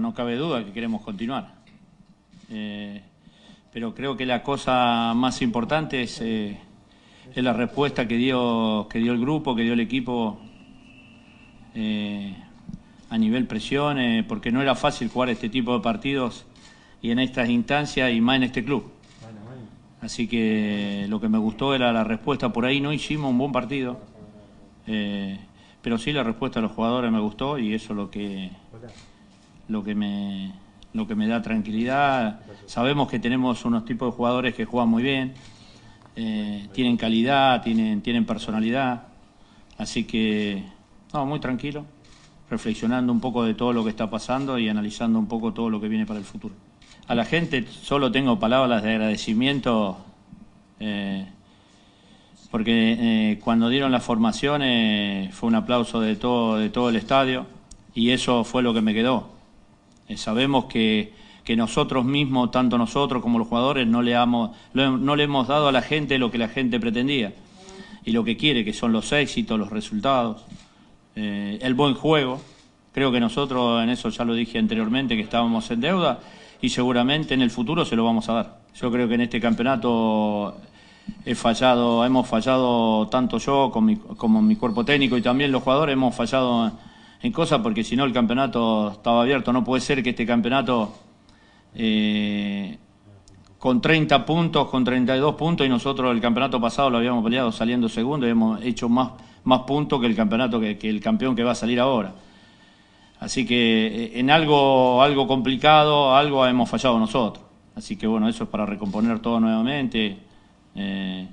No cabe duda que queremos continuar. Eh, pero creo que la cosa más importante eh, es, la respuesta que dio, que dio el grupo, que dio el equipo eh, a nivel presión, porque no era fácil jugar este tipo de partidos y en estas instancias y más en este club. Así que lo que me gustó era la respuesta por ahí, no hicimos un buen partido, pero sí la respuesta de los jugadores me gustó y eso es lo que lo que me, que me da tranquilidad. Sabemos que tenemos unos tipos de jugadores que juegan muy bien, eh, tienen calidad, tienen, tienen personalidad. Así que, no, muy tranquilo, reflexionando un poco de todo lo que está pasando y analizando un poco todo lo que viene para el futuro. A la gente solo tengo palabras de agradecimiento, eh, porque eh, cuando dieron las formaciones fue un aplauso de todo, de todo el estadio y eso fue lo que me quedó eh, sabemos que, nosotros mismos, tanto nosotros como los jugadores, no le, hemos dado a la gente lo que la gente pretendía y lo que quiere, que son los éxitos, los resultados, eh, el buen juego. Creo que nosotros en eso ya lo dije anteriormente que estábamos en deuda y seguramente en el futuro se lo vamos a dar. Yo creo que en este campeonato he fallado, hemos fallado tanto yo como mi cuerpo técnico y también los jugadores hemos fallado en cosas, porque si no el campeonato estaba abierto. No puede ser que este campeonato eh, con 30 puntos, con 32 puntos, y nosotros el campeonato pasado lo habíamos peleado saliendo segundo y hemos hecho más, puntos que el campeonato que, el campeón que va a salir ahora. Así que eh, en algo, algo complicado, algo hemos fallado nosotros. Así que bueno, eso es para recomponer todo nuevamente. Eh,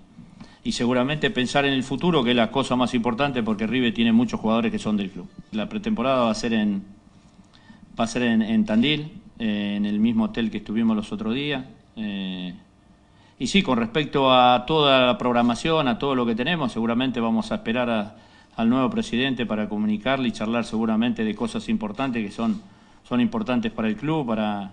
y seguramente pensar en el futuro, que es la cosa más importante, porque Rive tiene muchos jugadores que son del club. La pretemporada va a ser en, va a ser en, Tandil, eh, en el mismo hotel que estuvimos los otros días. Eh, y sí, con respecto a toda la programación, a todo lo que tenemos, seguramente vamos a esperar al nuevo presidente para comunicarle y charlar seguramente de cosas importantes que son, son importantes para el club, para,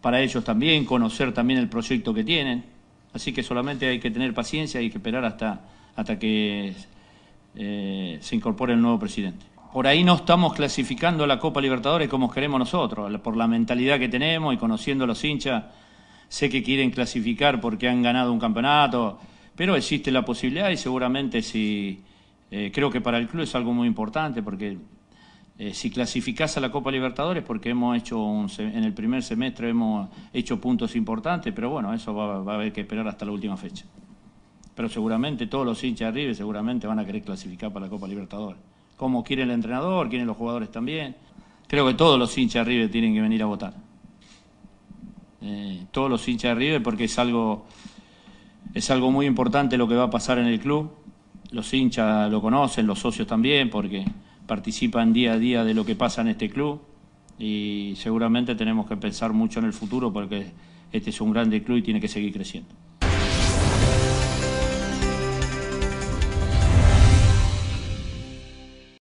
para ellos también, conocer también el proyecto que tienen. Así que solamente hay que tener paciencia y hay que esperar hasta, hasta que eh, se incorpore el nuevo presidente por ahí no estamos clasificando la Copa Libertadores como queremos nosotros, por la mentalidad que tenemos y conociendo a los hinchas, sé que quieren clasificar porque han ganado un campeonato, pero existe la posibilidad y seguramente si eh, creo que para el club es algo muy importante porque eh, si clasificás a la Copa Libertadores porque hemos hecho en el primer semestre hemos hecho puntos importantes, pero bueno, eso va, a haber que esperar hasta la última fecha. Pero seguramente todos los hinchas de arriba seguramente van a querer clasificar para la Copa Libertadores como quiere el entrenador, quieren los jugadores también. Creo que todos los hinchas de River tienen que venir a votar. Eh, todos los hinchas de River porque es algo, es algo muy importante lo que va a pasar en el club. Los hinchas lo conocen, los socios también, porque participan día a día de lo que pasa en este club y seguramente tenemos que pensar mucho en el futuro porque este es un grande club y tiene que seguir creciendo.